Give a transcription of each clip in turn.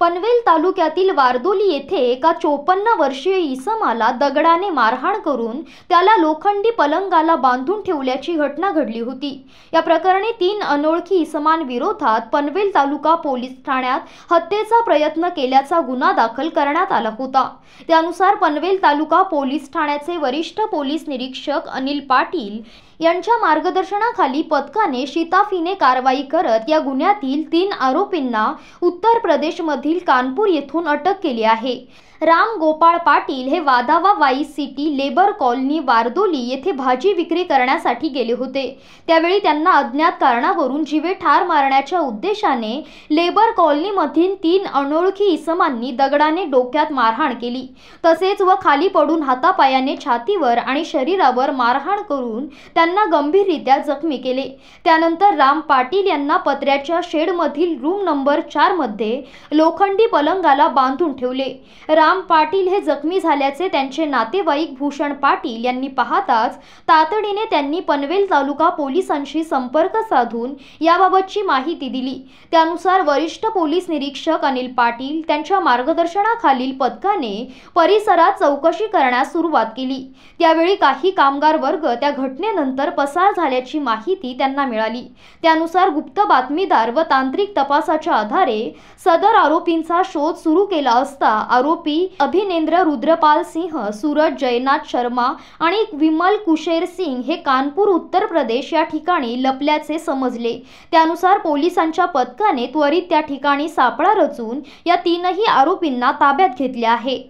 पनवेल तालुक्यातील वारदोली येथे एका चोपन्न वर्षीय इसमाला दगडाने मारहाण करून त्याला लोखंडी पलंगाला बांधून ठेवल्याची घटना घडली होती या प्रकरणी तीन अनोळखी विरोधात पनवेल तालुका पोलीस ठाण्यात हत्येचा प्रयत्न केल्याचा गुन्हा दाखल करण्यात आला होता त्यानुसार पनवेल तालुका पोलीस ठाण्याचे वरिष्ठ पोलीस निरीक्षक अनिल पाटील यांच्या मार्गदर्शनाखाली पथकाने शिताफीने कारवाई करत या गुन्ह्यातील तीन आरोपींना उत्तर प्रदेश मधील कानपूर येथून अटक केली आहे राम गोपाळ पाटील हे वादावा वाई सिटी लेबर कॉलनी वारदोली येथे भाजी विक्री करण्यासाठी गेले होते त्यावेळी त्यांना अज्ञात कारणावरून जीवे ठार मारण्याच्या उद्देशाने लेबर कॉलनीमधील तीन अनोळखी इसमांनी दगडाने डोक्यात मारहाण केली तसेच व खाली पडून हातापायाने छातीवर आणि शरीरावर मारहाण करून त्यांना गंभीररित्या जखमी केले त्यानंतर राम पाटील यांना पत्र्याच्या शेडमधील रूम नंबर चारमध्ये लोखंडी पलंगाला बांधून ठेवले राम पाटील हे जखमी झाल्याचे त्यांचे नातेवाईक भूषण पाटील यांनी पाहताच तातडीने त्यांनी पनवेल तालुका पोलिसांशी संपर्क साधून याबाबतची माहिती दिली त्यानुसार वरिष्ठ पोलीस निरीक्षक अनिल पाटील त्यांच्या मार्गदर्शनाखालील पथकाने परिसरात चौकशी करण्यास सुरुवात केली त्यावेळी काही कामगार वर्ग त्या घटनेनंतर पसार झाल्याची माहिती त्यांना मिळाली त्यानुसार गुप्त बातमीदार व तांत्रिक तपासाच्या आधारे सदर आरोपींचा शोध सुरू केला असता आरोपी अभिनेंद्र रुद्रपाल सिंह सूरज जयनाथ शर्मा आणि विमल कुशेर सिंग हे कानपूर उत्तर प्रदेश या ठिकाणी लपल्याचे समजले त्यानुसार पोलिसांच्या पथकाने त्वरित त्या ठिकाणी सापळा रचून या तीनही आरोपींना ताब्यात घेतले आहे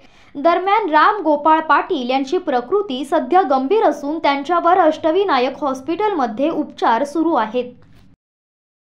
दरम्यान राम गोपाळ पाटील यांची प्रकृती सध्या गंभीर असून त्यांच्यावर अष्टविनायक हॉस्पिटलमध्ये उपचार सुरू आहेत